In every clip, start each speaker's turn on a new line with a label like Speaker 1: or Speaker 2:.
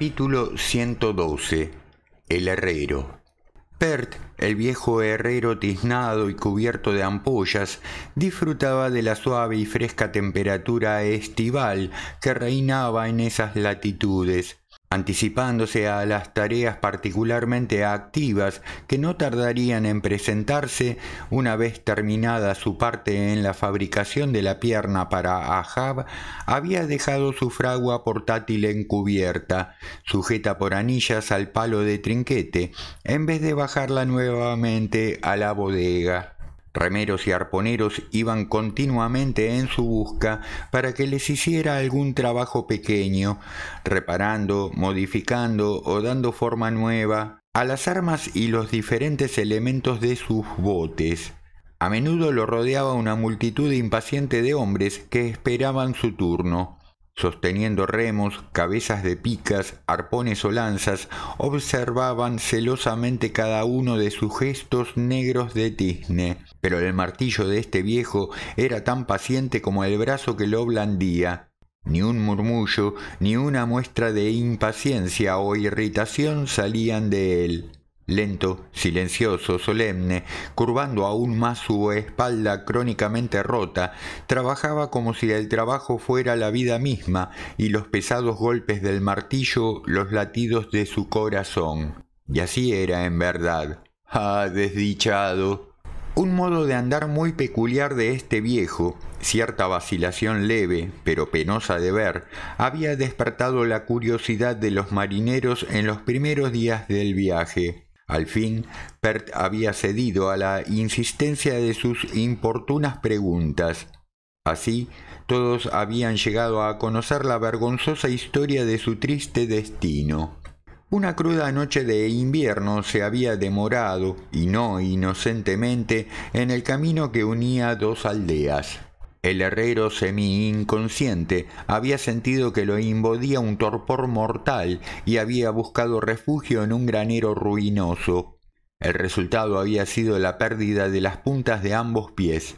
Speaker 1: Capítulo 112 El herrero Pert, el viejo herrero tiznado y cubierto de ampollas, disfrutaba de la suave y fresca temperatura estival que reinaba en esas latitudes, anticipándose a las tareas particularmente activas que no tardarían en presentarse una vez terminada su parte en la fabricación de la pierna para Ahab, había dejado su fragua portátil encubierta, sujeta por anillas al palo de trinquete, en vez de bajarla nuevamente a la bodega. Remeros y arponeros iban continuamente en su busca para que les hiciera algún trabajo pequeño, reparando, modificando o dando forma nueva a las armas y los diferentes elementos de sus botes. A menudo lo rodeaba una multitud impaciente de hombres que esperaban su turno. Sosteniendo remos, cabezas de picas, arpones o lanzas, observaban celosamente cada uno de sus gestos negros de tizne. Pero el martillo de este viejo era tan paciente como el brazo que lo blandía. Ni un murmullo, ni una muestra de impaciencia o irritación salían de él lento, silencioso, solemne, curvando aún más su espalda crónicamente rota, trabajaba como si el trabajo fuera la vida misma y los pesados golpes del martillo los latidos de su corazón. Y así era en verdad. Ah, desdichado. Un modo de andar muy peculiar de este viejo, cierta vacilación leve, pero penosa de ver, había despertado la curiosidad de los marineros en los primeros días del viaje. Al fin, Pert había cedido a la insistencia de sus importunas preguntas. Así, todos habían llegado a conocer la vergonzosa historia de su triste destino. Una cruda noche de invierno se había demorado, y no inocentemente, en el camino que unía dos aldeas. El herrero semi-inconsciente había sentido que lo invadía un torpor mortal y había buscado refugio en un granero ruinoso. El resultado había sido la pérdida de las puntas de ambos pies.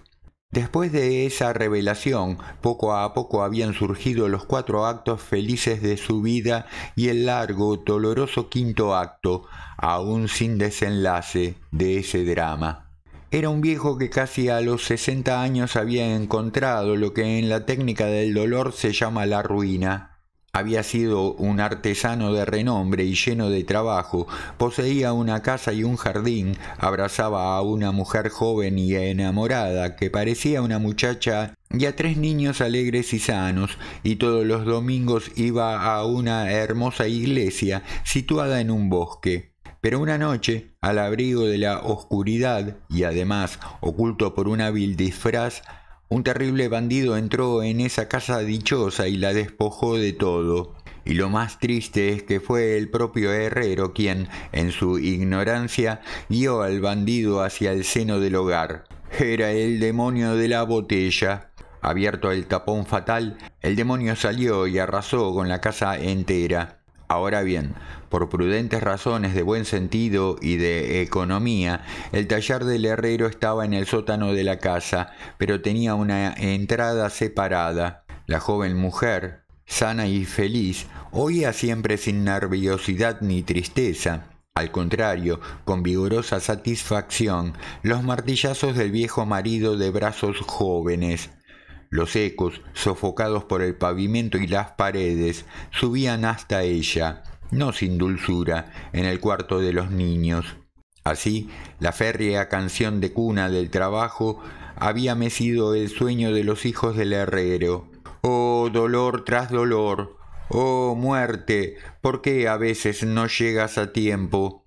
Speaker 1: Después de esa revelación, poco a poco habían surgido los cuatro actos felices de su vida y el largo, doloroso quinto acto, aún sin desenlace, de ese drama. Era un viejo que casi a los sesenta años había encontrado lo que en la técnica del dolor se llama la ruina. Había sido un artesano de renombre y lleno de trabajo, poseía una casa y un jardín, abrazaba a una mujer joven y enamorada que parecía una muchacha y a tres niños alegres y sanos, y todos los domingos iba a una hermosa iglesia situada en un bosque. Pero una noche, al abrigo de la oscuridad y además oculto por un hábil disfraz, un terrible bandido entró en esa casa dichosa y la despojó de todo. Y lo más triste es que fue el propio herrero quien, en su ignorancia, guió al bandido hacia el seno del hogar. Era el demonio de la botella. Abierto el tapón fatal, el demonio salió y arrasó con la casa entera. Ahora bien, por prudentes razones de buen sentido y de economía, el taller del herrero estaba en el sótano de la casa, pero tenía una entrada separada. La joven mujer, sana y feliz, oía siempre sin nerviosidad ni tristeza. Al contrario, con vigorosa satisfacción, los martillazos del viejo marido de brazos jóvenes. Los ecos, sofocados por el pavimento y las paredes, subían hasta ella, no sin dulzura, en el cuarto de los niños. Así, la férrea canción de cuna del trabajo había mecido el sueño de los hijos del herrero. Oh, dolor tras dolor, oh, muerte, ¿por qué a veces no llegas a tiempo?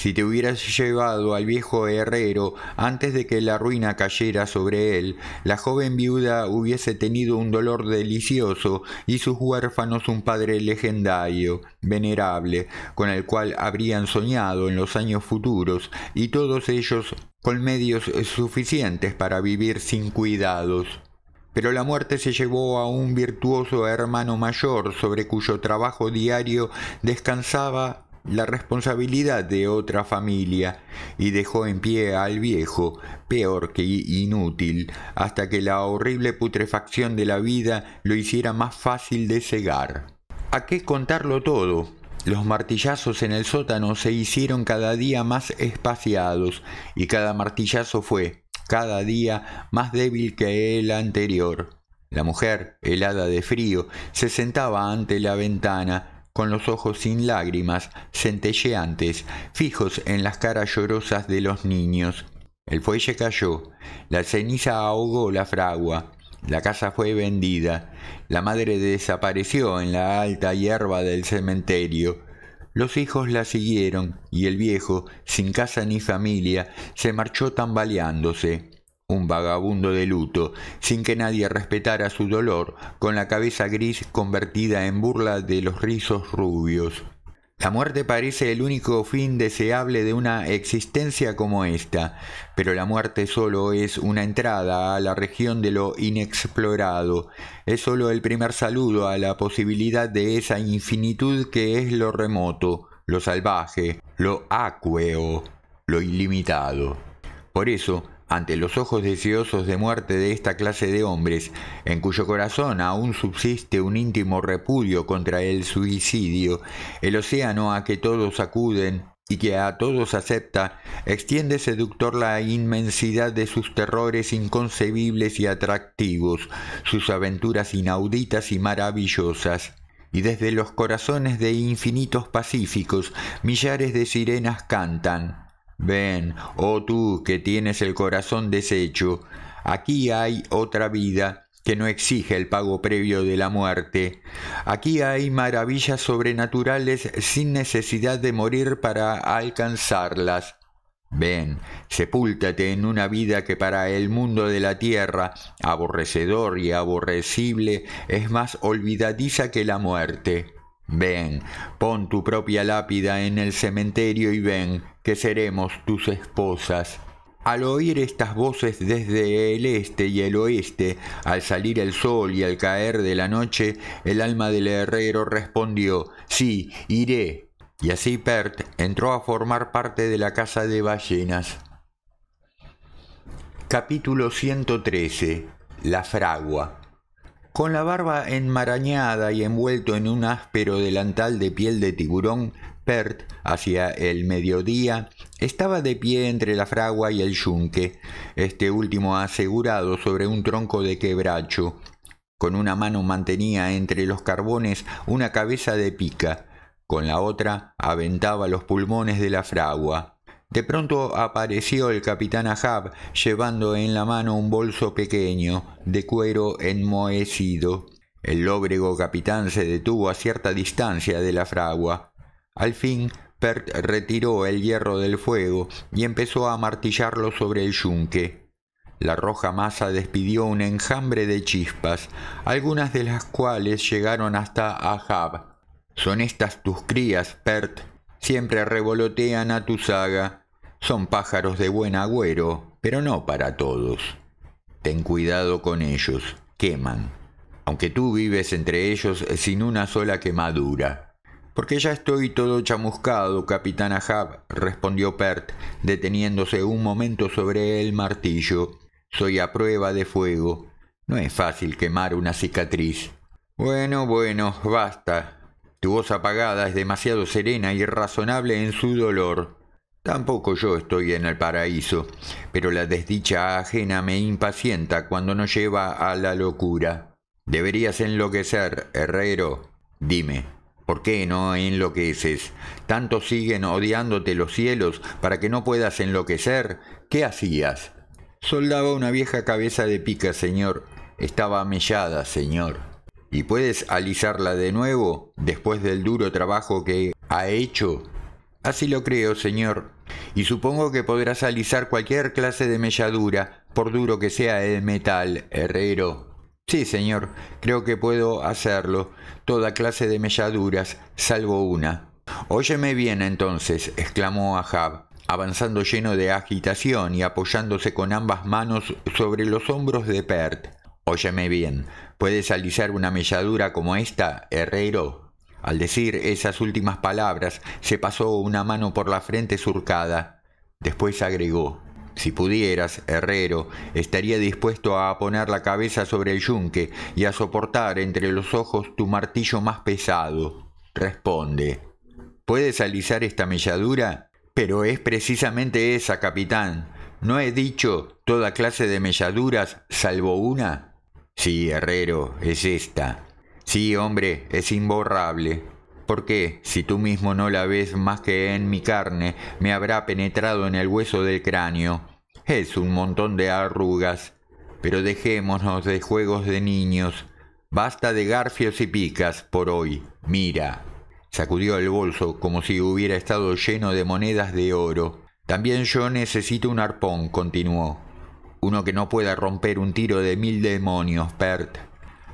Speaker 1: Si te hubieras llevado al viejo herrero antes de que la ruina cayera sobre él, la joven viuda hubiese tenido un dolor delicioso y sus huérfanos un padre legendario, venerable, con el cual habrían soñado en los años futuros, y todos ellos con medios suficientes para vivir sin cuidados. Pero la muerte se llevó a un virtuoso hermano mayor sobre cuyo trabajo diario descansaba la responsabilidad de otra familia y dejó en pie al viejo, peor que inútil, hasta que la horrible putrefacción de la vida lo hiciera más fácil de cegar. ¿A qué contarlo todo? Los martillazos en el sótano se hicieron cada día más espaciados y cada martillazo fue, cada día, más débil que el anterior. La mujer, helada de frío, se sentaba ante la ventana con los ojos sin lágrimas, centelleantes, fijos en las caras llorosas de los niños. El fuelle cayó, la ceniza ahogó la fragua, la casa fue vendida, la madre desapareció en la alta hierba del cementerio, los hijos la siguieron y el viejo, sin casa ni familia, se marchó tambaleándose un vagabundo de luto, sin que nadie respetara su dolor, con la cabeza gris convertida en burla de los rizos rubios. La muerte parece el único fin deseable de una existencia como esta, pero la muerte solo es una entrada a la región de lo inexplorado, es solo el primer saludo a la posibilidad de esa infinitud que es lo remoto, lo salvaje, lo acueo, lo ilimitado. Por eso, ante los ojos deseosos de muerte de esta clase de hombres, en cuyo corazón aún subsiste un íntimo repudio contra el suicidio, el océano a que todos acuden y que a todos acepta, extiende seductor la inmensidad de sus terrores inconcebibles y atractivos, sus aventuras inauditas y maravillosas. Y desde los corazones de infinitos pacíficos, millares de sirenas cantan, Ven, oh tú que tienes el corazón deshecho, aquí hay otra vida que no exige el pago previo de la muerte. Aquí hay maravillas sobrenaturales sin necesidad de morir para alcanzarlas. Ven, sepúltate en una vida que para el mundo de la tierra, aborrecedor y aborrecible, es más olvidadiza que la muerte. Ven, pon tu propia lápida en el cementerio y ven, que seremos tus esposas. Al oír estas voces desde el este y el oeste, al salir el sol y al caer de la noche, el alma del herrero respondió, sí, iré. Y así Pert entró a formar parte de la casa de ballenas. Capítulo 113. La fragua. Con la barba enmarañada y envuelto en un áspero delantal de piel de tiburón, hacia el mediodía, estaba de pie entre la fragua y el yunque, este último asegurado sobre un tronco de quebracho. Con una mano mantenía entre los carbones una cabeza de pica, con la otra aventaba los pulmones de la fragua. De pronto apareció el capitán Ahab llevando en la mano un bolso pequeño de cuero enmohecido. El lóbrego capitán se detuvo a cierta distancia de la fragua. Al fin, Pert retiró el hierro del fuego y empezó a martillarlo sobre el yunque. La roja masa despidió un enjambre de chispas, algunas de las cuales llegaron hasta Ahab. Son estas tus crías, Pert. Siempre revolotean a tu saga. Son pájaros de buen agüero, pero no para todos. Ten cuidado con ellos, queman, aunque tú vives entre ellos sin una sola quemadura. Porque ya estoy todo chamuscado, capitán Ahab, respondió Pert, deteniéndose un momento sobre el martillo. Soy a prueba de fuego. No es fácil quemar una cicatriz. Bueno, bueno, basta. Tu voz apagada es demasiado serena y razonable en su dolor. Tampoco yo estoy en el paraíso, pero la desdicha ajena me impacienta cuando nos lleva a la locura. Deberías enloquecer, herrero. Dime, ¿Por qué no enloqueces? Tanto siguen odiándote los cielos para que no puedas enloquecer. ¿Qué hacías? Soldaba una vieja cabeza de pica, señor. Estaba mellada, señor. ¿Y puedes alisarla de nuevo después del duro trabajo que ha hecho? Así lo creo, señor. Y supongo que podrás alisar cualquier clase de melladura, por duro que sea el metal, herrero. Sí, señor, creo que puedo hacerlo. Toda clase de melladuras, salvo una. Óyeme bien entonces, exclamó Ahab, avanzando lleno de agitación y apoyándose con ambas manos sobre los hombros de Perth. Óyeme bien, ¿puedes alisar una melladura como esta, herrero? Al decir esas últimas palabras, se pasó una mano por la frente surcada. Después agregó si pudieras, Herrero estaría dispuesto a poner la cabeza sobre el yunque y a soportar entre los ojos tu martillo más pesado. Responde. ¿Puedes alisar esta melladura? Pero es precisamente esa, capitán. ¿No he dicho toda clase de melladuras salvo una? Sí, Herrero, es esta. Sí, hombre, es imborrable. Porque, si tú mismo no la ves más que en mi carne, me habrá penetrado en el hueso del cráneo. Es un montón de arrugas, pero dejémonos de juegos de niños. Basta de garfios y picas por hoy. Mira. Sacudió el bolso como si hubiera estado lleno de monedas de oro. También yo necesito un arpón, continuó. Uno que no pueda romper un tiro de mil demonios, Pert.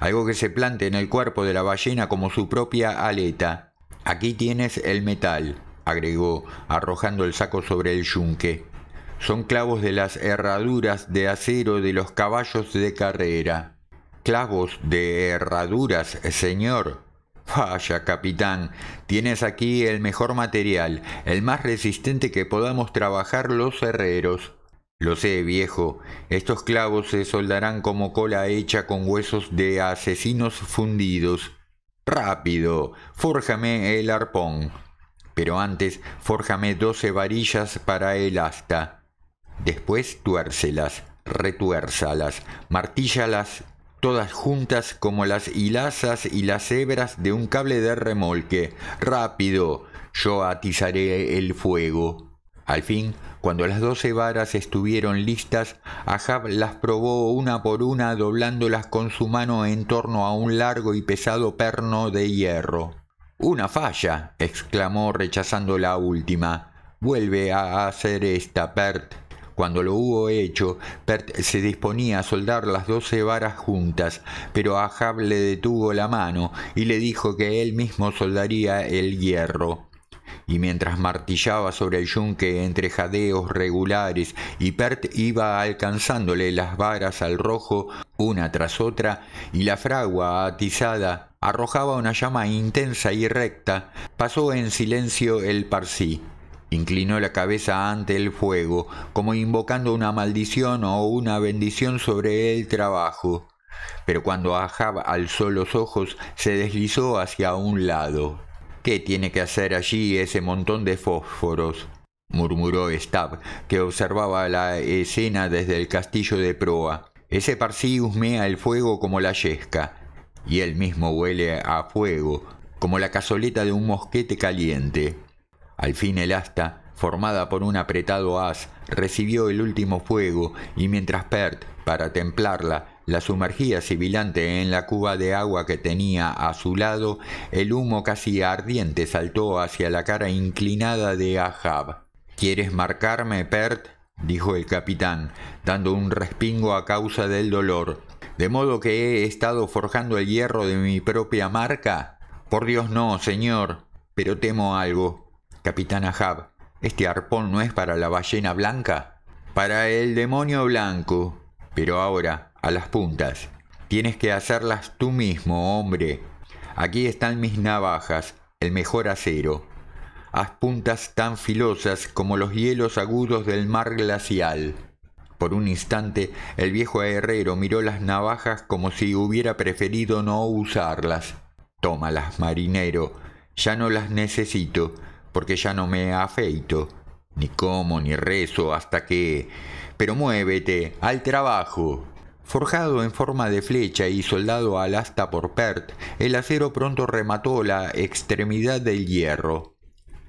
Speaker 1: Algo que se plante en el cuerpo de la ballena como su propia aleta. Aquí tienes el metal, agregó, arrojando el saco sobre el yunque. Son clavos de las herraduras de acero de los caballos de carrera. Clavos de herraduras, señor. Vaya, capitán, tienes aquí el mejor material, el más resistente que podamos trabajar los herreros. Lo sé, viejo, estos clavos se soldarán como cola hecha con huesos de asesinos fundidos. Rápido, fórjame el arpón. Pero antes, fórjame doce varillas para el asta. Después tuércelas, retuérzalas, martíllalas todas juntas como las hilazas y las hebras de un cable de remolque. Rápido, yo atizaré el fuego. Al fin, cuando las doce varas estuvieron listas, Ahab las probó una por una doblándolas con su mano en torno a un largo y pesado perno de hierro. Una falla, exclamó rechazando la última. Vuelve a hacer esta, Pert. Cuando lo hubo hecho, Pert se disponía a soldar las doce varas juntas, pero Ahab le detuvo la mano y le dijo que él mismo soldaría el hierro y mientras martillaba sobre el yunque entre jadeos regulares y Pert iba alcanzándole las varas al rojo una tras otra y la fragua atizada arrojaba una llama intensa y recta, pasó en silencio el Parsí. Inclinó la cabeza ante el fuego, como invocando una maldición o una bendición sobre el trabajo. Pero cuando Ahab alzó los ojos, se deslizó hacia un lado. ¿Qué tiene que hacer allí ese montón de fósforos? murmuró Stab, que observaba la escena desde el castillo de proa. Ese parsi husmea el fuego como la yesca, y él mismo huele a fuego, como la cazoleta de un mosquete caliente. Al fin el asta, formada por un apretado haz, recibió el último fuego y mientras Pert, para templarla, la sumergía sibilante en la cuba de agua que tenía a su lado, el humo casi ardiente saltó hacia la cara inclinada de Ahab. ¿Quieres marcarme, Pert? dijo el capitán, dando un respingo a causa del dolor. ¿De modo que he estado forjando el hierro de mi propia marca? Por Dios no, señor, pero temo algo. Capitán Ahab, ¿este arpón no es para la ballena blanca? Para el demonio blanco. Pero ahora, a las puntas. Tienes que hacerlas tú mismo, hombre. Aquí están mis navajas, el mejor acero. Haz puntas tan filosas como los hielos agudos del mar glacial. Por un instante el viejo herrero miró las navajas como si hubiera preferido no usarlas. Tómalas, marinero, ya no las necesito porque ya no me afeito, ni como, ni rezo, hasta que... Pero muévete, al trabajo. Forjado en forma de flecha y soldado al asta por Pert, el acero pronto remató la extremidad del hierro.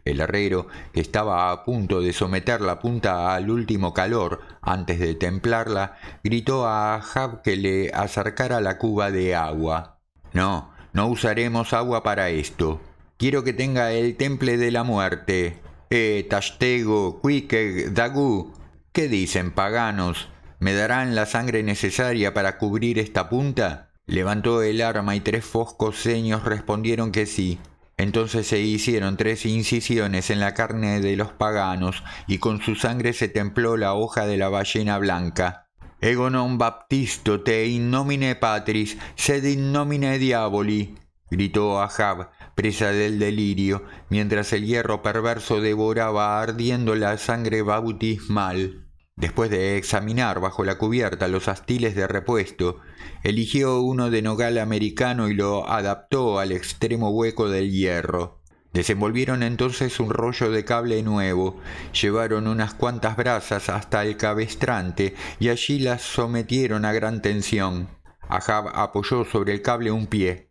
Speaker 1: El herrero, que estaba a punto de someter la punta al último calor antes de templarla, gritó a Jab que le acercara la cuba de agua. No, no usaremos agua para esto. Quiero que tenga el temple de la muerte. Eh, Tashtego, Quikeg, Dagú. ¿Qué dicen, paganos? ¿Me darán la sangre necesaria para cubrir esta punta? Levantó el arma y tres foscos seños respondieron que sí. Entonces se hicieron tres incisiones en la carne de los paganos y con su sangre se templó la hoja de la ballena blanca. Egonon Baptisto te in patris, sed innomine diaboli, gritó Ahab, presa del delirio, mientras el hierro perverso devoraba ardiendo la sangre bautismal. Después de examinar bajo la cubierta los astiles de repuesto, eligió uno de nogal americano y lo adaptó al extremo hueco del hierro. Desenvolvieron entonces un rollo de cable nuevo, llevaron unas cuantas brasas hasta el cabestrante y allí las sometieron a gran tensión. Ahab apoyó sobre el cable un pie,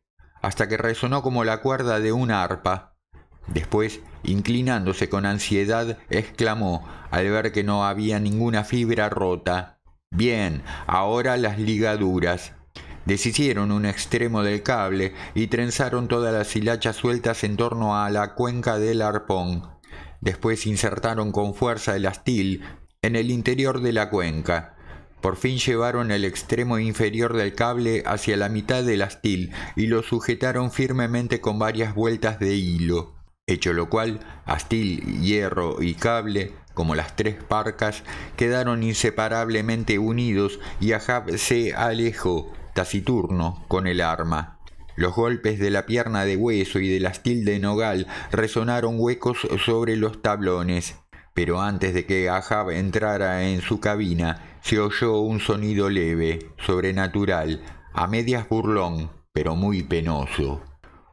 Speaker 1: hasta que resonó como la cuerda de una arpa. Después, inclinándose con ansiedad, exclamó, al ver que no había ninguna fibra rota. Bien, ahora las ligaduras. Deshicieron un extremo del cable y trenzaron todas las hilachas sueltas en torno a la cuenca del arpón. Después insertaron con fuerza el astil en el interior de la cuenca. Por fin llevaron el extremo inferior del cable hacia la mitad del astil y lo sujetaron firmemente con varias vueltas de hilo. Hecho lo cual, astil, hierro y cable, como las tres parcas, quedaron inseparablemente unidos y Ahab se alejó, taciturno, con el arma. Los golpes de la pierna de hueso y del astil de nogal resonaron huecos sobre los tablones. Pero antes de que Ahab entrara en su cabina, se oyó un sonido leve, sobrenatural, a medias burlón, pero muy penoso.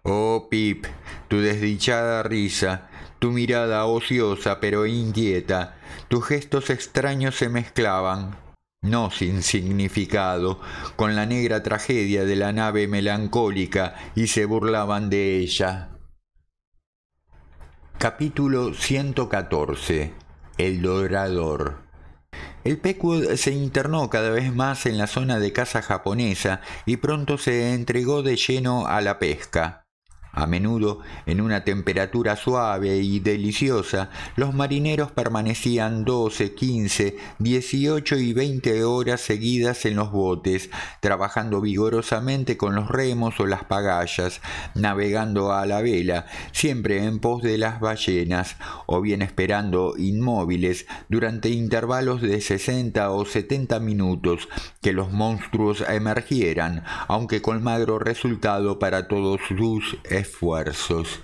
Speaker 1: Oh, Pip, tu desdichada risa, tu mirada ociosa pero inquieta, tus gestos extraños se mezclaban, no sin significado, con la negra tragedia de la nave melancólica y se burlaban de ella. Capítulo 114 El Dorador el Pequod se internó cada vez más en la zona de caza japonesa y pronto se entregó de lleno a la pesca. A menudo, en una temperatura suave y deliciosa, los marineros permanecían 12, 15, 18 y 20 horas seguidas en los botes, trabajando vigorosamente con los remos o las pagallas, navegando a la vela, siempre en pos de las ballenas, o bien esperando inmóviles durante intervalos de 60 o 70 minutos que los monstruos emergieran, aunque con magro resultado para todos sus esfuerzos.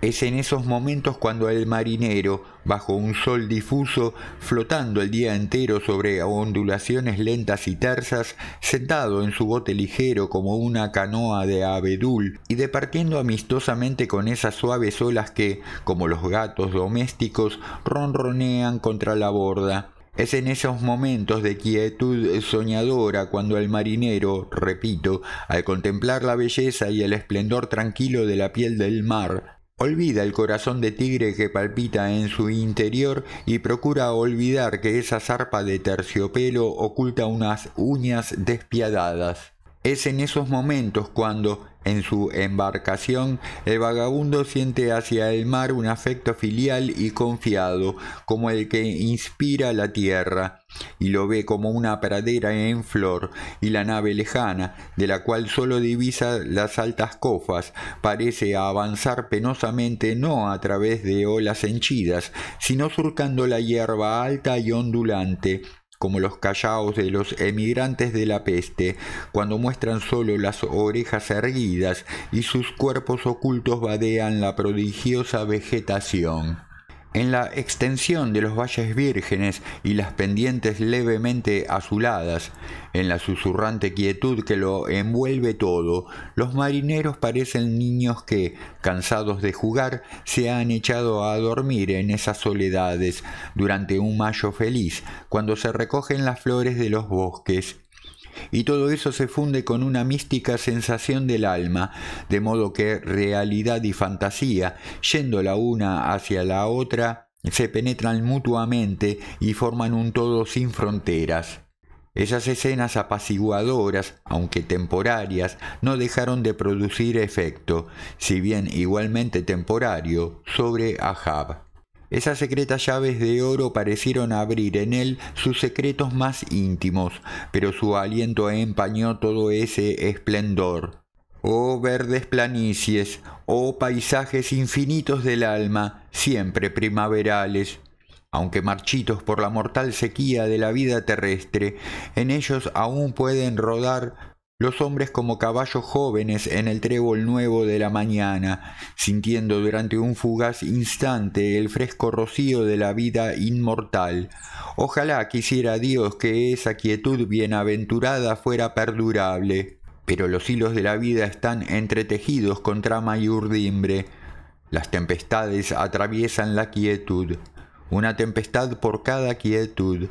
Speaker 1: Es en esos momentos cuando el marinero, bajo un sol difuso, flotando el día entero sobre ondulaciones lentas y tersas, sentado en su bote ligero como una canoa de abedul y departiendo amistosamente con esas suaves olas que, como los gatos domésticos, ronronean contra la borda, es en esos momentos de quietud soñadora cuando el marinero, repito, al contemplar la belleza y el esplendor tranquilo de la piel del mar, olvida el corazón de tigre que palpita en su interior y procura olvidar que esa zarpa de terciopelo oculta unas uñas despiadadas. Es en esos momentos cuando, en su embarcación, el vagabundo siente hacia el mar un afecto filial y confiado, como el que inspira la tierra, y lo ve como una pradera en flor, y la nave lejana, de la cual solo divisa las altas cofas, parece avanzar penosamente no a través de olas henchidas, sino surcando la hierba alta y ondulante, como los callaos de los emigrantes de la peste, cuando muestran solo las orejas erguidas y sus cuerpos ocultos vadean la prodigiosa vegetación. En la extensión de los valles vírgenes y las pendientes levemente azuladas, en la susurrante quietud que lo envuelve todo, los marineros parecen niños que, cansados de jugar, se han echado a dormir en esas soledades durante un mayo feliz, cuando se recogen las flores de los bosques y todo eso se funde con una mística sensación del alma, de modo que realidad y fantasía, yendo la una hacia la otra, se penetran mutuamente y forman un todo sin fronteras. Esas escenas apaciguadoras, aunque temporarias, no dejaron de producir efecto, si bien igualmente temporario, sobre Ahab. Esas secretas llaves de oro parecieron abrir en él sus secretos más íntimos, pero su aliento empañó todo ese esplendor. Oh verdes planicies, oh paisajes infinitos del alma, siempre primaverales, aunque marchitos por la mortal sequía de la vida terrestre, en ellos aún pueden rodar los hombres como caballos jóvenes en el trébol nuevo de la mañana, sintiendo durante un fugaz instante el fresco rocío de la vida inmortal. Ojalá quisiera Dios que esa quietud bienaventurada fuera perdurable. Pero los hilos de la vida están entretejidos con trama y urdimbre. Las tempestades atraviesan la quietud, una tempestad por cada quietud.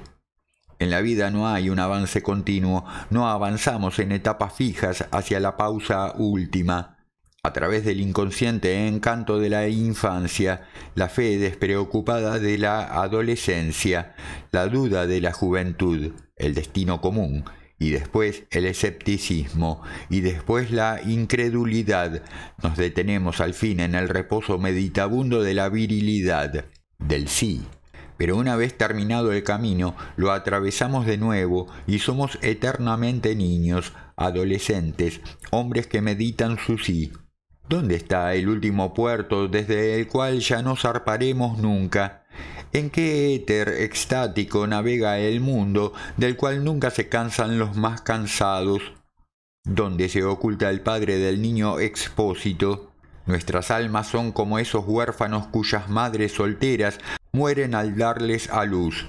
Speaker 1: En la vida no hay un avance continuo, no avanzamos en etapas fijas hacia la pausa última. A través del inconsciente encanto de la infancia, la fe despreocupada de la adolescencia, la duda de la juventud, el destino común, y después el escepticismo, y después la incredulidad, nos detenemos al fin en el reposo meditabundo de la virilidad, del sí pero una vez terminado el camino lo atravesamos de nuevo y somos eternamente niños, adolescentes, hombres que meditan su sí. ¿Dónde está el último puerto desde el cual ya no zarparemos nunca? ¿En qué éter extático navega el mundo del cual nunca se cansan los más cansados? ¿Dónde se oculta el padre del niño expósito? Nuestras almas son como esos huérfanos cuyas madres solteras mueren al darles a luz.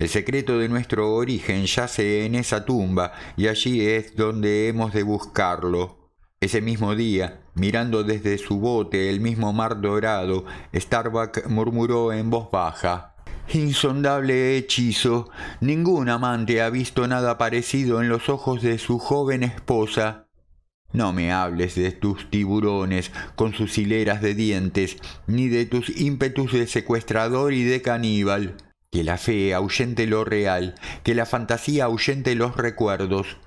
Speaker 1: El secreto de nuestro origen yace en esa tumba y allí es donde hemos de buscarlo. Ese mismo día, mirando desde su bote el mismo mar dorado, Starbuck murmuró en voz baja. Insondable hechizo. Ningún amante ha visto nada parecido en los ojos de su joven esposa. No me hables de tus tiburones con sus hileras de dientes, ni de tus ímpetus de secuestrador y de caníbal. Que la fe ahuyente lo real, que la fantasía ahuyente los recuerdos.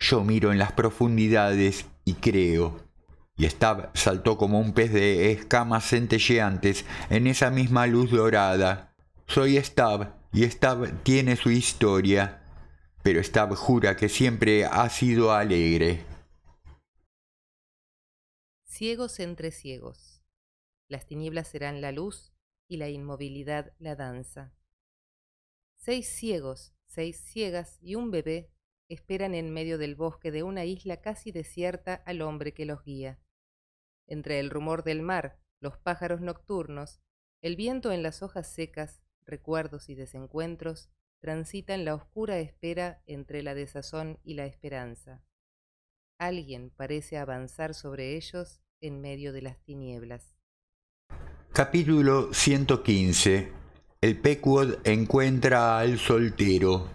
Speaker 1: Yo miro en las profundidades y creo. Y Stab saltó como un pez de escamas centelleantes en esa misma luz dorada. Soy Stab, y Stab tiene su historia. Pero Stab jura que siempre ha sido alegre ciegos entre ciegos. Las tinieblas serán la luz y la inmovilidad la danza. Seis ciegos, seis ciegas y un bebé esperan en medio del bosque de una isla casi desierta al hombre que los guía. Entre el rumor del mar, los pájaros nocturnos, el viento en las hojas secas, recuerdos y desencuentros, transitan la oscura espera entre la desazón y la esperanza. Alguien parece avanzar sobre ellos en medio de las tinieblas. Capítulo 115 El Pequod encuentra al soltero.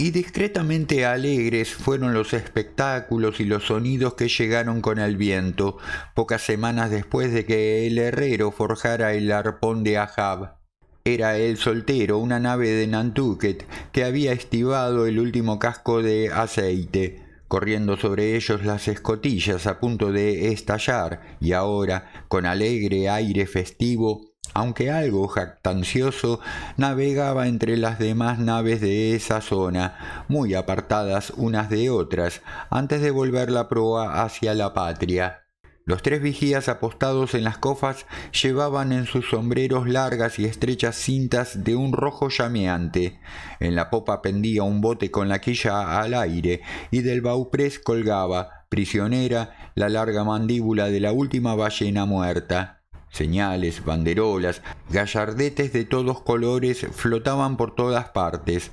Speaker 1: Y discretamente alegres fueron los espectáculos y los sonidos que llegaron con el viento, pocas semanas después de que el herrero forjara el arpón de Ahab. Era el soltero, una nave de Nantucket, que había estivado el último casco de aceite corriendo sobre ellos las escotillas a punto de estallar, y ahora, con alegre aire festivo, aunque algo jactancioso, navegaba entre las demás naves de esa zona, muy apartadas unas de otras, antes de volver la proa hacia la patria. Los tres vigías apostados en las cofas llevaban en sus sombreros largas y estrechas cintas de un rojo llameante. En la popa pendía un bote con la quilla al aire y del bauprés colgaba, prisionera, la larga mandíbula de la última ballena muerta. Señales, banderolas, gallardetes de todos colores flotaban por todas partes.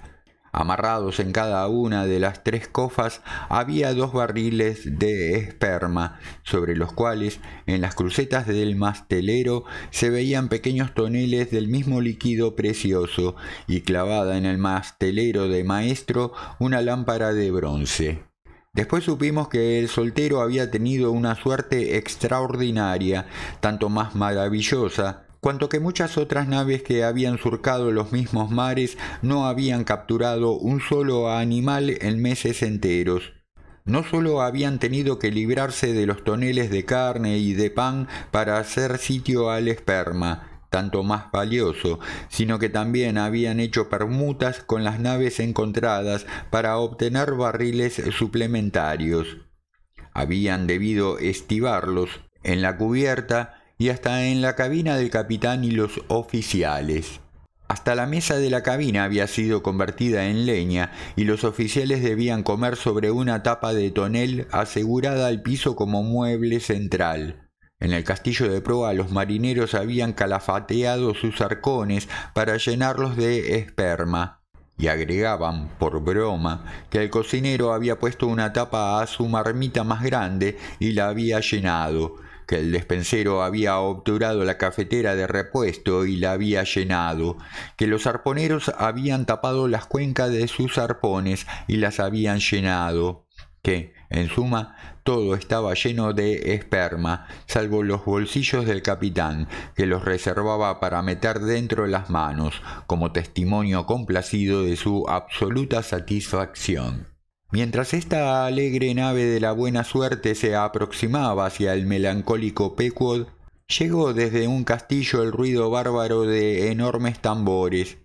Speaker 1: Amarrados en cada una de las tres cofas había dos barriles de esperma, sobre los cuales en las crucetas del mastelero se veían pequeños toneles del mismo líquido precioso y clavada en el mastelero de maestro una lámpara de bronce. Después supimos que el soltero había tenido una suerte extraordinaria, tanto más maravillosa, cuanto que muchas otras naves que habían surcado los mismos mares no habían capturado un solo animal en meses enteros. No solo habían tenido que librarse de los toneles de carne y de pan para hacer sitio al esperma, tanto más valioso, sino que también habían hecho permutas con las naves encontradas para obtener barriles suplementarios. Habían debido estivarlos en la cubierta y hasta en la cabina del capitán y los oficiales. Hasta la mesa de la cabina había sido convertida en leña y los oficiales debían comer sobre una tapa de tonel asegurada al piso como mueble central. En el castillo de proa los marineros habían calafateado sus arcones para llenarlos de esperma y agregaban, por broma, que el cocinero había puesto una tapa a su marmita más grande y la había llenado, que el despensero había obturado la cafetera de repuesto y la había llenado, que los arponeros habían tapado las cuencas de sus arpones y las habían llenado, que, en suma, todo estaba lleno de esperma, salvo los bolsillos del capitán, que los reservaba para meter dentro las manos, como testimonio complacido de su absoluta satisfacción. Mientras esta alegre nave de la buena suerte se aproximaba hacia el melancólico Pequod, llegó desde un castillo el ruido bárbaro de enormes tambores.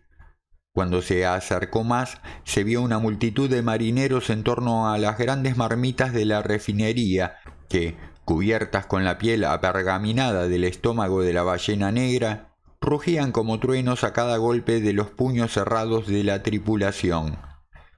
Speaker 1: Cuando se acercó más, se vio una multitud de marineros en torno a las grandes marmitas de la refinería, que, cubiertas con la piel apergaminada del estómago de la ballena negra, rugían como truenos a cada golpe de los puños cerrados de la tripulación.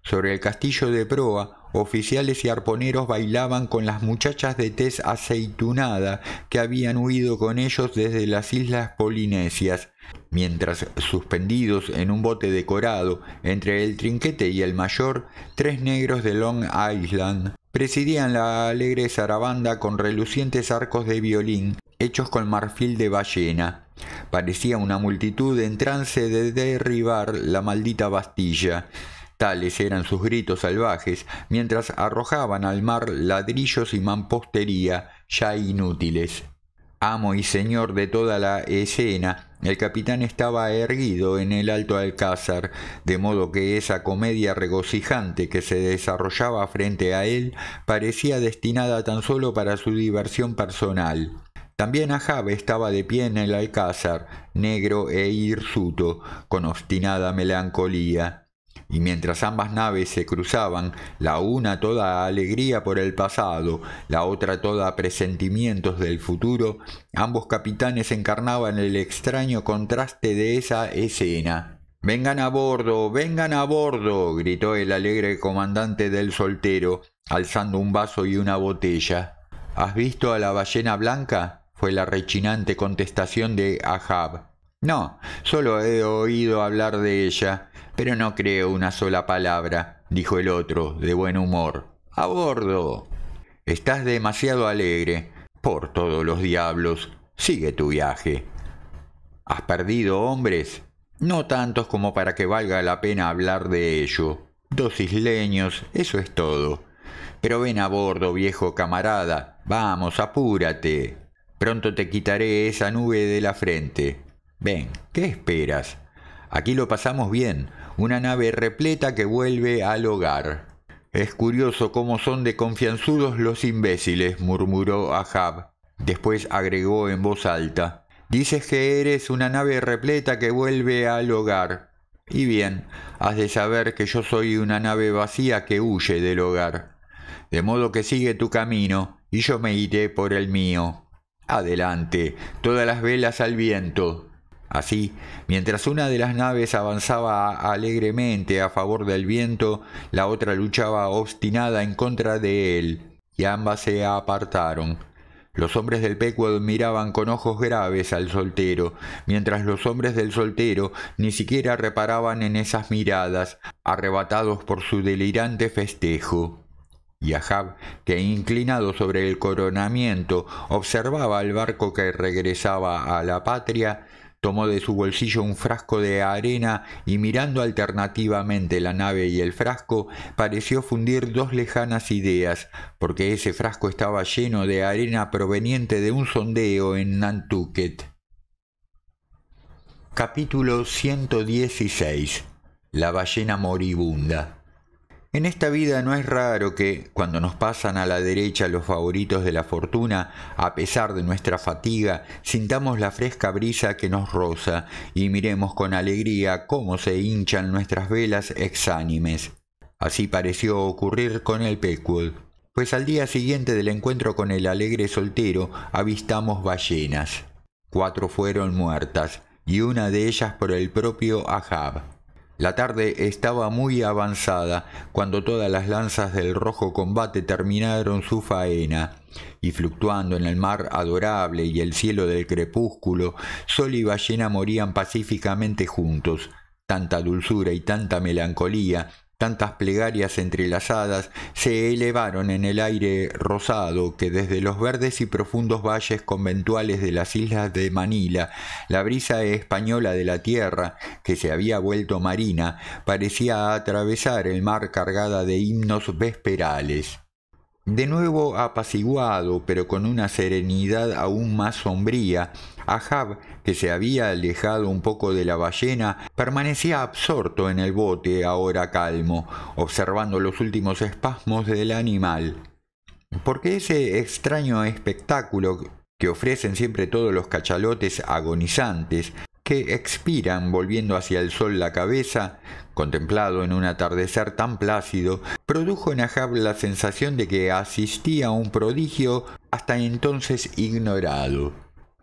Speaker 1: Sobre el castillo de proa, oficiales y arponeros bailaban con las muchachas de tez aceitunada que habían huido con ellos desde las islas polinesias, mientras suspendidos en un bote decorado entre el trinquete y el mayor, tres negros de Long Island presidían la alegre zarabanda con relucientes arcos de violín hechos con marfil de ballena. Parecía una multitud en trance de derribar la maldita Bastilla. Tales eran sus gritos salvajes mientras arrojaban al mar ladrillos y mampostería ya inútiles. Amo y señor de toda la escena, el capitán estaba erguido en el alto alcázar, de modo que esa comedia regocijante que se desarrollaba frente a él parecía destinada tan solo para su diversión personal. También Ajave estaba de pie en el alcázar, negro e hirsuto, con obstinada melancolía y mientras ambas naves se cruzaban, la una toda alegría por el pasado, la otra toda presentimientos del futuro, ambos capitanes encarnaban el extraño contraste de esa escena. Vengan a bordo, vengan a bordo, gritó el alegre comandante del soltero, alzando un vaso y una botella. ¿Has visto a la ballena blanca? fue la rechinante contestación de Ahab. No, solo he oído hablar de ella, pero no creo una sola palabra, dijo el otro, de buen humor. A bordo. Estás demasiado alegre. Por todos los diablos. Sigue tu viaje. ¿Has perdido hombres? No tantos como para que valga la pena hablar de ello. Dos isleños, eso es todo. Pero ven a bordo, viejo camarada. Vamos, apúrate. Pronto te quitaré esa nube de la frente. Ven, ¿qué esperas? Aquí lo pasamos bien, una nave repleta que vuelve al hogar. Es curioso cómo son de confianzudos los imbéciles, murmuró Ahab. Después agregó en voz alta, Dices que eres una nave repleta que vuelve al hogar. Y bien, has de saber que yo soy una nave vacía que huye del hogar. De modo que sigue tu camino, y yo me iré por el mío. Adelante, todas las velas al viento, Así, mientras una de las naves avanzaba alegremente a favor del viento, la otra luchaba obstinada en contra de él, y ambas se apartaron. Los hombres del Pequod miraban con ojos graves al soltero, mientras los hombres del soltero ni siquiera reparaban en esas miradas, arrebatados por su delirante festejo. Y Ahab, que inclinado sobre el coronamiento observaba al barco que regresaba a la patria, tomó de su bolsillo un frasco de arena y mirando alternativamente la nave y el frasco, pareció fundir dos lejanas ideas, porque ese frasco estaba lleno de arena proveniente de un sondeo en Nantucket. Capítulo 116 La ballena moribunda en esta vida no es raro que, cuando nos pasan a la derecha los favoritos de la fortuna, a pesar de nuestra fatiga, sintamos la fresca brisa que nos roza y miremos con alegría cómo se hinchan nuestras velas exánimes. Así pareció ocurrir con el Peckwood. pues al día siguiente del encuentro con el alegre soltero avistamos ballenas. Cuatro fueron muertas, y una de ellas por el propio Ahab. La tarde estaba muy avanzada cuando todas las lanzas del rojo combate terminaron su faena, y fluctuando en el mar adorable y el cielo del crepúsculo, sol y ballena morían pacíficamente juntos. Tanta dulzura y tanta melancolía Tantas plegarias entrelazadas se elevaron en el aire rosado que desde los verdes y profundos valles conventuales de las islas de Manila, la brisa española de la tierra, que se había vuelto marina, parecía atravesar el mar cargada de himnos vesperales. De nuevo apaciguado, pero con una serenidad aún más sombría, Ahab, que se había alejado un poco de la ballena, permanecía absorto en el bote, ahora calmo, observando los últimos espasmos del animal. Porque ese extraño espectáculo que ofrecen siempre todos los cachalotes agonizantes que expiran volviendo hacia el sol la cabeza, contemplado en un atardecer tan plácido, produjo en Ahab la sensación de que asistía a un prodigio hasta entonces ignorado.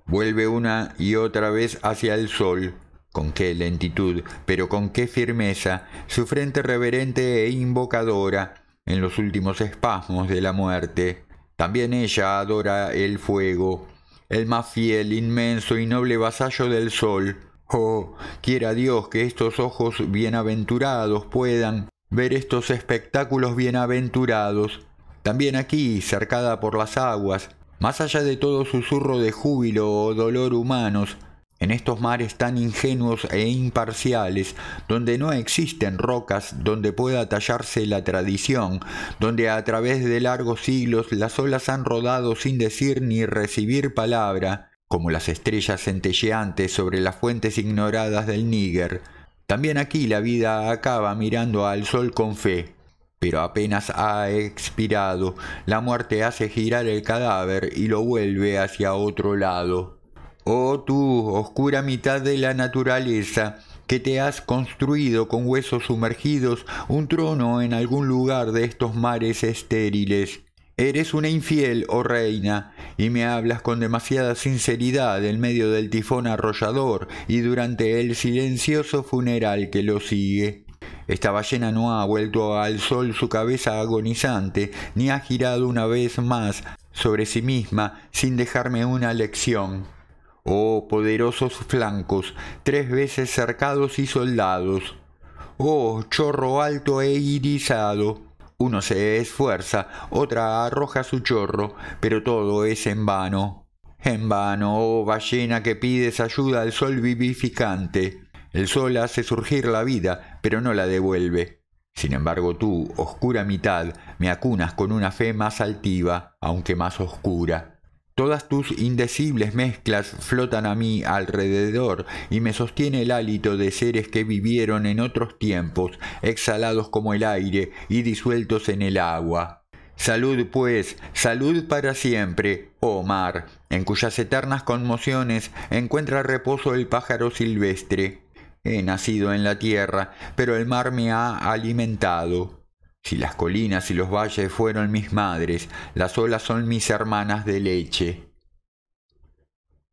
Speaker 1: Vuelve una y otra vez hacia el sol, con qué lentitud, pero con qué firmeza, su frente reverente e invocadora, en los últimos espasmos de la muerte. También ella adora el fuego, el más fiel, inmenso y noble vasallo del sol. Oh, quiera Dios que estos ojos bienaventurados puedan ver estos espectáculos bienaventurados. También aquí, cercada por las aguas, más allá de todo susurro de júbilo o dolor humanos, en estos mares tan ingenuos e imparciales, donde no existen rocas, donde pueda tallarse la tradición, donde a través de largos siglos las olas han rodado sin decir ni recibir palabra, como las estrellas centelleantes sobre las fuentes ignoradas del Níger, también aquí la vida acaba mirando al sol con fe, pero apenas ha expirado, la muerte hace girar el cadáver y lo vuelve hacia otro lado. Oh tú, oscura mitad de la naturaleza, que te has construido con huesos sumergidos un trono en algún lugar de estos mares estériles. Eres una infiel, oh reina, y me hablas con demasiada sinceridad en medio del tifón arrollador y durante el silencioso funeral que lo sigue. Esta ballena no ha vuelto al sol su cabeza agonizante, ni ha girado una vez más sobre sí misma sin dejarme una lección. Oh poderosos flancos, tres veces cercados y soldados. Oh chorro alto e irisado. Uno se esfuerza, otra arroja su chorro, pero todo es en vano. En vano, oh ballena que pides ayuda al sol vivificante. El sol hace surgir la vida, pero no la devuelve. Sin embargo tú, oscura mitad, me acunas con una fe más altiva, aunque más oscura. Todas tus indecibles mezclas flotan a mí alrededor y me sostiene el hálito de seres que vivieron en otros tiempos, exhalados como el aire y disueltos en el agua. Salud pues, salud para siempre, oh mar, en cuyas eternas conmociones encuentra reposo el pájaro silvestre. He nacido en la tierra, pero el mar me ha alimentado. Si las colinas y los valles fueron mis madres, las olas son mis hermanas de leche.